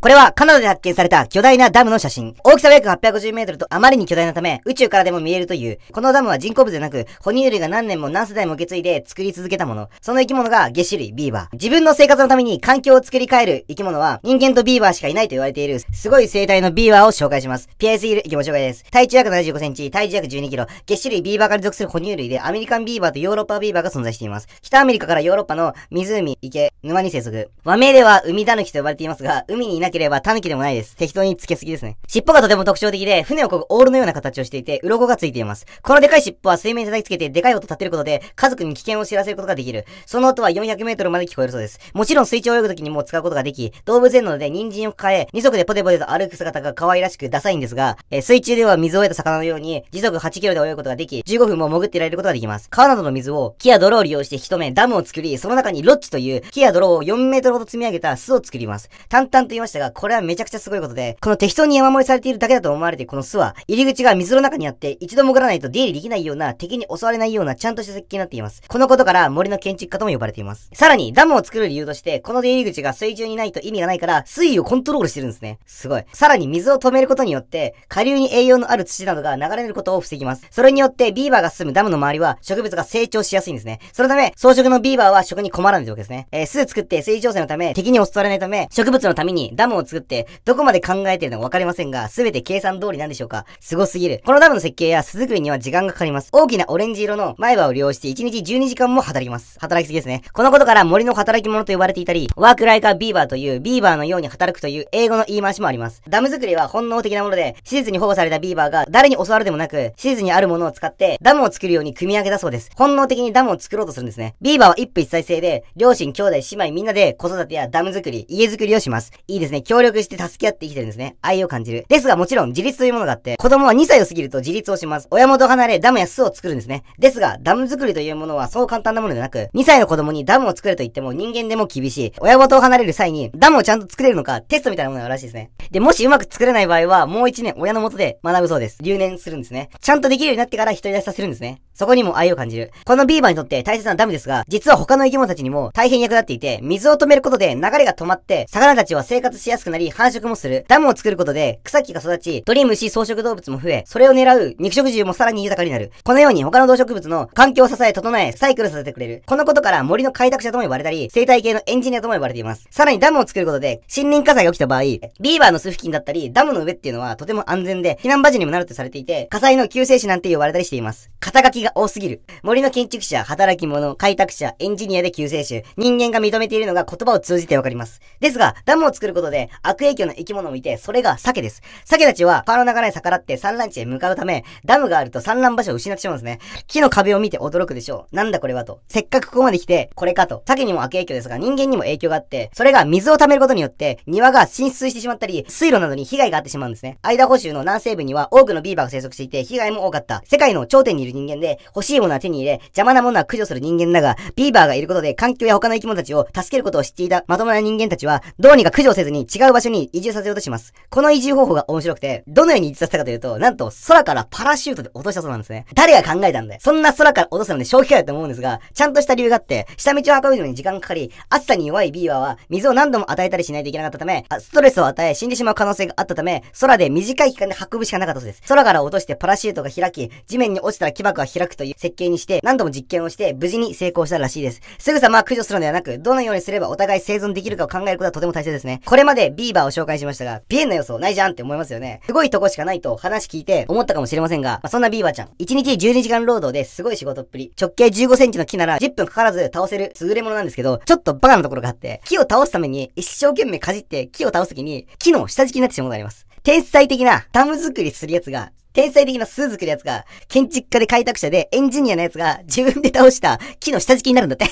これはカナダで発見された巨大なダムの写真。大きさは約850メートルとあまりに巨大なため、宇宙からでも見えるという。このダムは人工物でなく、哺乳類が何年も何世代も受け継いで作り続けたもの。その生き物が下種類、ビーバー。自分の生活のために環境を作り変える生き物は、人間とビーバーしかいないと言われている、すごい生態のビーバーを紹介します。アイすぎる生きご紹介です。体重約75センチ、体重約12キロ。下種類ビーバーから属する哺乳類で、アメリカンビーバーとヨーロッパビーバーが存在しています。北アメリカからヨーロッパの湖、池、沼に生息。和名では海狸と呼ばれていますが、海にいないなければ狸でもないです。適当につけすぎですね。尻尾がとても特徴的で、船をこぐオールのような形をしていて、鱗がついています。このでかい尻尾は水面に叩きつけて、でかい音を立てることで、家族に危険を知らせることができる。その音は400メートルまで聞こえるそうです。もちろん水中を泳ぐ時にも使うことができ、動物園などで人参を抱え、二足でポテポテと歩く姿が可愛らしくダサいんですが、え水中では水を得た魚のように、時速8キロで泳ぐことができ、15分も潜っていられることができます。川などの水を木や泥を利用して一目、ダムを作り、その中にロッチという木や泥を4メートルほど積み上げた巣を作ります。淡々と言いましたたが、これはめちゃくちゃすごいことで、この適当に山盛りされているだけだと思われているこの巣は、入り口が水の中にあって、一度潜らないと出入りできないような、敵に襲われないような、ちゃんとした設計になっています。このことから森の建築家とも呼ばれています。さらに、ダムを作る理由として、この出入り口が水中にないと意味がないから、水位をコントロールしてるんですね。すごい。さらに水を止めることによって、下流に栄養のある土などが流れることを防ぎます。それによって、ビーバーが住むダムの周りは、植物が成長しやすいんですね。そのため、装飾のビーバーは食に困らないといわけですね。えー、巣作って水蒸生のため、敵に襲われないため、植物のためにダムムを作って、どこまで考えてるのかわかりませんが、すべて計算通りなんでしょうか凄すぎる。このダムの設計や巣作りには時間がかかります。大きなオレンジ色の前歯を利用して1日12時間も働きます。働きすぎですね。このことから森の働き者と呼ばれていたり、ワークライカービーバーというビーバーのように働くという英語の言い回しもあります。ダム作りは本能的なもので、施設に保護されたビーバーが誰に教わるでもなく、施設にあるものを使ってダムを作るように組み上げたそうです。本能的にダムを作ろうとするんですね。ビーバーは一夫一妻制で、両親、兄弟、姉妹みんなで子育てやダム作り、家作りをします。いいですね。ね、協力して助け合って生きてるんですね。愛を感じる。ですがもちろん自立というものがあって、子供は2歳を過ぎると自立をします。親元離れ、ダムや巣を作るんですね。ですが、ダム作りというものはそう簡単なものでなく、2歳の子供にダムを作ると言っても人間でも厳しい。親元を離れる際に、ダムをちゃんと作れるのか、テストみたいなものがあるらしいですね。で、もしうまく作れない場合は、もう1年親の元で学ぶそうです。留年するんですね。ちゃんとできるようになってから一人出しさせるんですね。そこにも愛を感じる。このビーバーにとって大切なダムですが、実は他の生き物たちにも大変役立っていて、水を止めることで流れが止まって、魚たちは生活しやすくなり繁殖もする。ダムを作ることで草木が育ち、鳥虫草食動物も増え、それを狙う肉食獣もさらに豊かになる。このように他の動植物の環境を支え整え、サイクルさせてくれる。このことから森の開拓者とも呼ばれたり、生態系のエンジニアとも呼ばれています。さらにダムを作ることで、森林火災が起きた場合、ビーバーの巣付近だったり、ダムの上っていうのはとても安全で、避難場所にもなるとされていて、火災の救世主なんて呼ばれたりしています。肩書きが多すぎる。森の建築者、働き者、開拓者、エンジニアで救世主、人間が認めているのが言葉を通じてわかります。ですが、ダムを作ることで悪影響の生き物を見て、それが鮭です。鮭たちは川の流れに逆らって産卵地へ向かうため、ダムがあると産卵場所を失ってしまうんですね。木の壁を見て驚くでしょう。なんだこれはと。せっかくここまで来て、これかと。鮭にも悪影響ですが、人間にも影響があって、それが水を溜めることによって、庭が浸水してしまったり、水路などに被害があってしまうんですね。アイダホ州の南西部には多くのビーバーが生息していて、被害も多かった。世界の頂点にいる人間で、欲しいものは手に入れ、邪魔なものは駆除する人間だが、ビーバーがいることで環境や他の生き物たちを助けることを知っていたまともな人間たちは、どうにか駆除せずに違う場所に移住させようとします。この移住方法が面白くて、どのように移住させたかというと、なんと空からパラシュートで落としたそうなんですね。誰が考えたんだよ。そんな空から落とすので正気かよって思うんですが、ちゃんとした理由があって、下道を運ぶのに時間がかかり、暑さに弱いビーバーは水を何度も与えたりしないといけなかったため、ストレスを与え死んでしまう可能性があったため、空で短い期間で運ぶしかなかったそうです。空から落としてパラシュートが開き、地面に落ちたら起爆が開くくという設計にして、何度も実験をして、無事に成功したらしいです。すぐさま駆除するのではなく、どのようにすればお互い生存できるかを考えることはとても大切ですね。これまでビーバーを紹介しましたが、ビエンな要素ないじゃんって思いますよね。すごいとこしかないと話聞いて思ったかもしれませんが、まあ、そんなビーバーちゃん、1日12時間労働ですごい仕事っぷり、直径15センチの木なら10分かからず倒せる優れものなんですけど、ちょっとバカなところがあって、木を倒すために一生懸命かじって木を倒すときに、木の下敷きになってしまうことがあります。天才的なダム作りするやつが天才的な巣作るやつが、建築家で開拓者でエンジニアのやつが自分で倒した木の下敷きになるんだって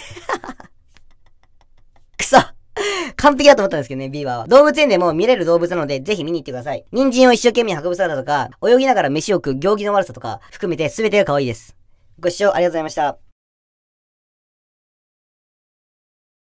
くそ完璧だと思ったんですけどね、ビーバーは。動物園でも見れる動物なので、ぜひ見に行ってください。人参を一生懸命運ぶ姿とか、泳ぎながら飯を食う行儀の悪さとか、含めて全てが可愛いです。ご視聴ありがとうございました。